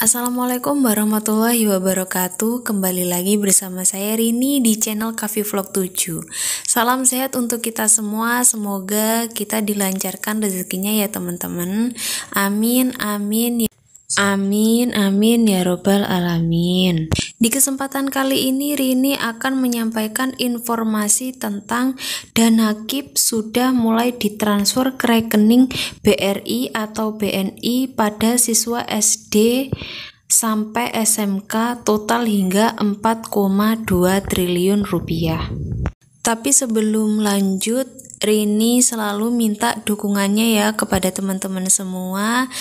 Assalamualaikum warahmatullahi wabarakatuh Kembali lagi bersama saya Rini di channel Cafe Vlog 7 Salam sehat untuk kita semua Semoga kita dilancarkan rezekinya ya teman-teman Amin, amin ya. Amin, amin ya robbal alamin di kesempatan kali ini Rini akan menyampaikan informasi tentang dana KIP sudah mulai ditransfer ke rekening BRI atau BNI pada siswa SD sampai SMK total hingga 4,2 triliun rupiah. Tapi sebelum lanjut, Rini selalu minta dukungannya ya kepada teman-teman semua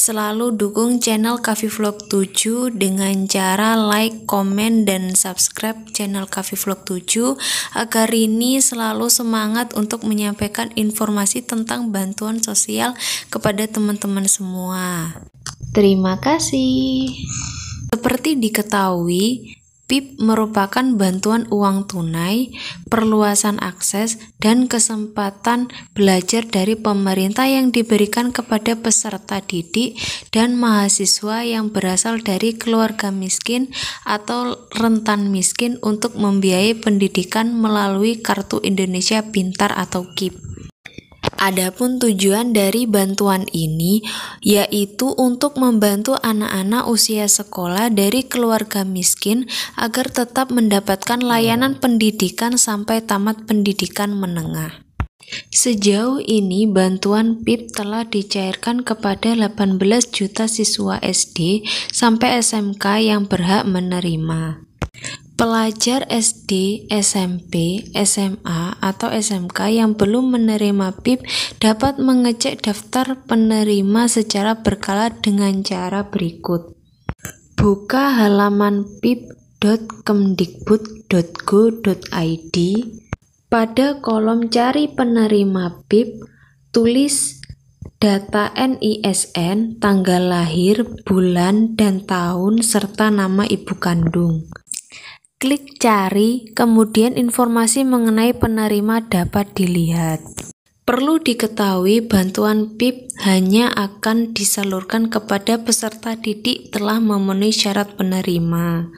Selalu dukung channel Kavi Vlog 7 dengan cara like, komen, dan subscribe channel Kavi Vlog 7 agar ini selalu semangat untuk menyampaikan informasi tentang bantuan sosial kepada teman-teman semua. Terima kasih. Seperti diketahui, PIP merupakan bantuan uang tunai, perluasan akses, dan kesempatan belajar dari pemerintah yang diberikan kepada peserta didik dan mahasiswa yang berasal dari keluarga miskin atau rentan miskin untuk membiayai pendidikan melalui Kartu Indonesia Pintar atau KIP. Adapun tujuan dari bantuan ini yaitu untuk membantu anak-anak usia sekolah dari keluarga miskin agar tetap mendapatkan layanan pendidikan sampai tamat pendidikan menengah. Sejauh ini bantuan PIP telah dicairkan kepada 18 juta siswa SD sampai SMK yang berhak menerima. Pelajar SD, SMP, SMA, atau SMK yang belum menerima PIP dapat mengecek daftar penerima secara berkala dengan cara berikut. Buka halaman pip.kemdikbud.go.id pada kolom cari penerima PIP, tulis data NISN, tanggal lahir, bulan, dan tahun, serta nama ibu kandung. Klik cari, kemudian informasi mengenai penerima dapat dilihat. Perlu diketahui bantuan PIP hanya akan disalurkan kepada peserta didik telah memenuhi syarat penerima.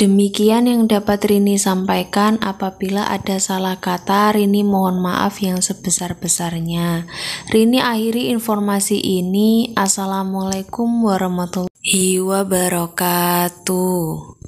Demikian yang dapat Rini sampaikan. Apabila ada salah kata, Rini mohon maaf yang sebesar-besarnya. Rini akhiri informasi ini. Assalamualaikum warahmatullahi wabarakatuh.